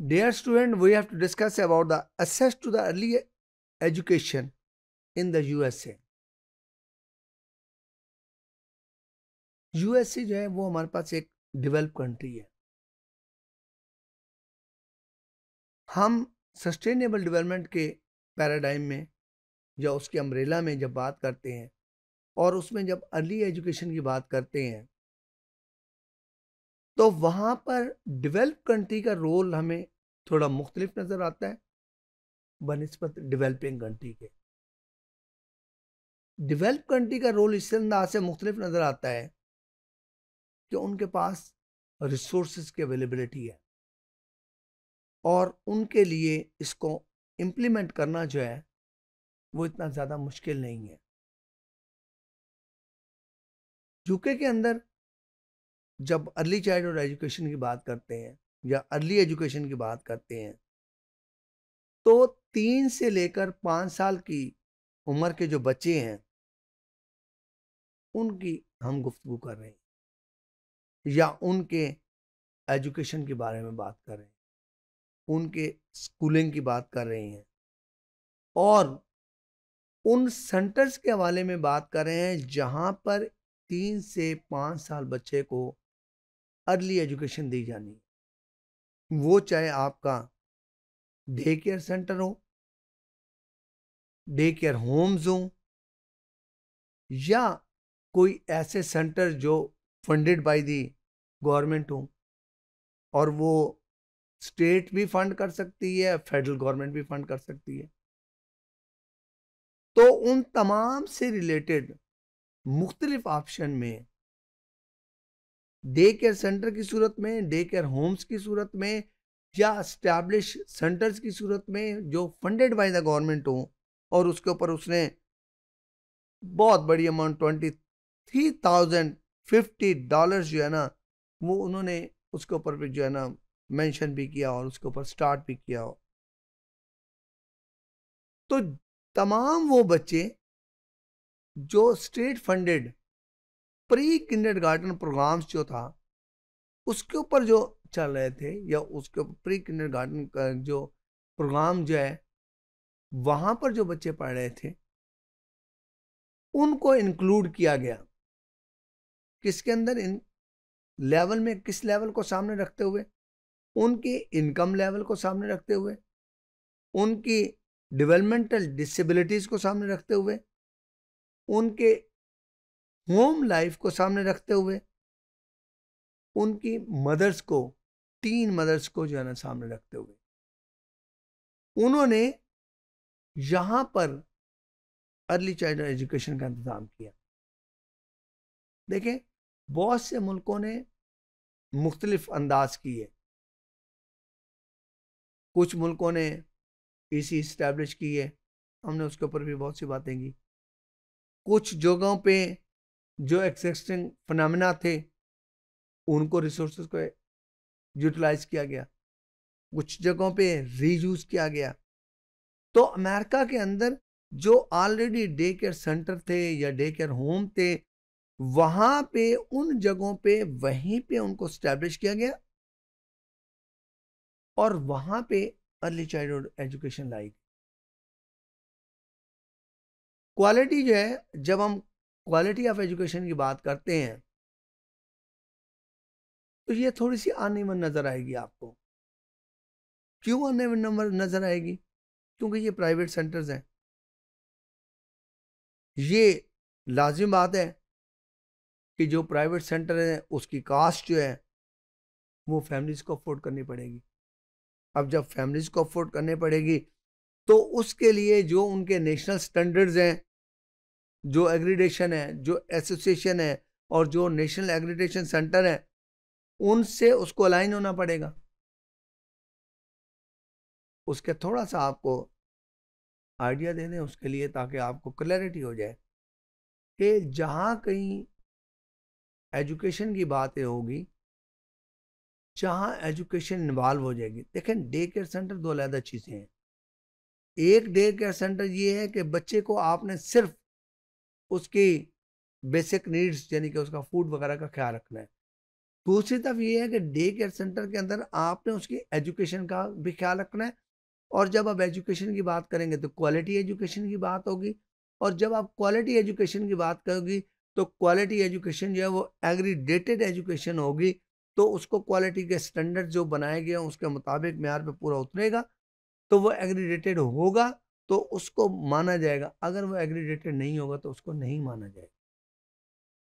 Dear student, we have to discuss about the access to the early education in the USA. USA जो है वो हमारे पास एक develop country है हम सस्टेनेबल डेवलपमेंट के पैराडाइम में या उसके अम्ब्रेला में जब बात करते हैं और उसमें जब अर्ली एजुकेशन की बात करते हैं तो वहाँ पर डेवलप कंट्री का रोल हमें थोड़ा मुख्तलिफ नज़र आता है बनस्पत डेवलपिंग कंट्री के डेवलप कंट्री का रोल इस अंदाज से मुख्तलिफ नज़र आता है कि उनके पास रिसोर्स की अवेलेबलिटी है और उनके लिए इसको इम्प्लीमेंट करना जो है वो इतना ज़्यादा मुश्किल नहीं है यूके के अंदर जब अर्ली चाइल्डहुड एजुकेशन की बात करते हैं या अर्ली एजुकेशन की बात करते हैं तो तीन से लेकर पाँच साल की उम्र के जो बच्चे हैं उनकी हम गुफ्तु कर रहे हैं या उनके एजुकेशन के बारे में बात कर रहे हैं उनके स्कूलिंग की बात कर रहे हैं और उन सेंटर्स के हवाले में बात कर रहे हैं जहाँ पर तीन से पाँच साल बच्चे को अर्ली एजुकेशन दी जानी है वो चाहे आपका डे केयर सेंटर हो डे केयर होम्स हो या कोई ऐसे सेंटर जो फंडेड बाय दी गवर्नमेंट हो और वो स्टेट भी फंड कर सकती है फेडरल गवर्नमेंट भी फंड कर सकती है तो उन तमाम से रिलेटेड मुख्तलिफ ऑप्शन में डे केयर सेंटर की सूरत में डे केयर होम्स की सूरत में या इस्टेब्लिश सेंटर्स की सूरत में जो फंडेड बाय द गवर्नमेंट हो और उसके ऊपर उसने बहुत बड़ी amount twenty three thousand fifty dollar जो है ना वो उन्होंने उसके ऊपर भी जो है ना मेंशन भी किया और उसके ऊपर स्टार्ट भी किया हो तो तमाम वो बच्चे जो state funded pre kindergarten programmes जो था उसके ऊपर जो चल रहे थे या उसके ऊपर प्री किंडर गार्डन का जो प्रोग्राम जो है वहाँ पर जो बच्चे पढ़ रहे थे उनको इंक्लूड किया गया किसके अंदर इन लेवल में किस लेवल को सामने रखते हुए उनकी इनकम लेवल को सामने रखते हुए उनकी डेवलपमेंटल डिसेबिलिटीज़ को सामने रखते हुए उनके होम लाइफ को सामने रखते हुए उनकी मदर्स को तीन मदर्स को जो है ना सामने रखते हुए उन्होंने यहाँ पर अर्ली चाइल्ड एजुकेशन का इंतज़ाम किया देखें बहुत से मुल्कों ने मुख्तलिफ अंदाज किए कुछ मुल्कों ने इसी इस्टेब्लिश किए हमने उसके ऊपर भी बहुत सी बातें की कुछ जगहों पे जो एक्सिस्टिंग फनामिना थे उनको रिसोर्स को यूटिलाइज किया गया कुछ जगहों पे रीयूज किया गया तो अमेरिका के अंदर जो ऑलरेडी डे केयर सेंटर थे या डे केयर होम थे वहां पे उन जगहों पे वहीं पे उनको स्टैब्लिश किया गया और वहां पे अर्ली चाइल्डहुड एजुकेशन लाई क्वालिटी जो है जब हम क्वालिटी ऑफ एजुकेशन की बात करते हैं तो ये थोड़ी सी में नज़र आएगी आपको क्यों अनइवन नंबर नज़र आएगी क्योंकि ये प्राइवेट सेंटर्स हैं ये लाजिम बात है कि जो प्राइवेट सेंटर हैं उसकी कास्ट जो है वो फैमिलीज़ को अफोर्ड करनी पड़ेगी अब जब फैमिलीज़ को अफोर्ड करनी पड़ेगी तो उसके लिए जो उनके नेशनल स्टैंडर्ड्स हैं जो एग्रीडेशन है जो एसोसिएशन है और जो नेशनल एग्रीडेशन सेंटर है उनसे उसको अलाइन होना पड़ेगा उसके थोड़ा सा आपको आइडिया दे दें उसके लिए ताकि आपको क्लैरिटी हो जाए कि जहाँ कहीं एजुकेशन की बातें होगी जहाँ एजुकेशन इन्वॉल्व हो जाएगी देखें डे केयर सेंटर दो अलहदा चीज़ें हैं एक डे केयर सेंटर ये है कि बच्चे को आपने सिर्फ उसकी बेसिक नीड्स यानी कि उसका फूड वगैरह का ख्याल रखना है दूसरी तरफ ये है कि डे केयर सेंटर के अंदर आपने उसकी एजुकेशन का भी ख्याल रखना है और जब आप एजुकेशन की बात करेंगे तो क्वालिटी एजुकेशन की बात होगी और जब आप क्वालिटी एजुकेशन की बात करोगी तो क्वालिटी एजुकेशन जो है वो एग्रीडेटेड एजुकेशन होगी तो उसको क्वालिटी के स्टैंडर्ड जो बनाए गए हैं उसके मुताबिक मैार पे पूरा उतरेगा तो वो एग्रीडेटेड होगा तो उसको माना जाएगा अगर वो एग्रीडेटेड नहीं होगा तो उसको नहीं माना जाएगा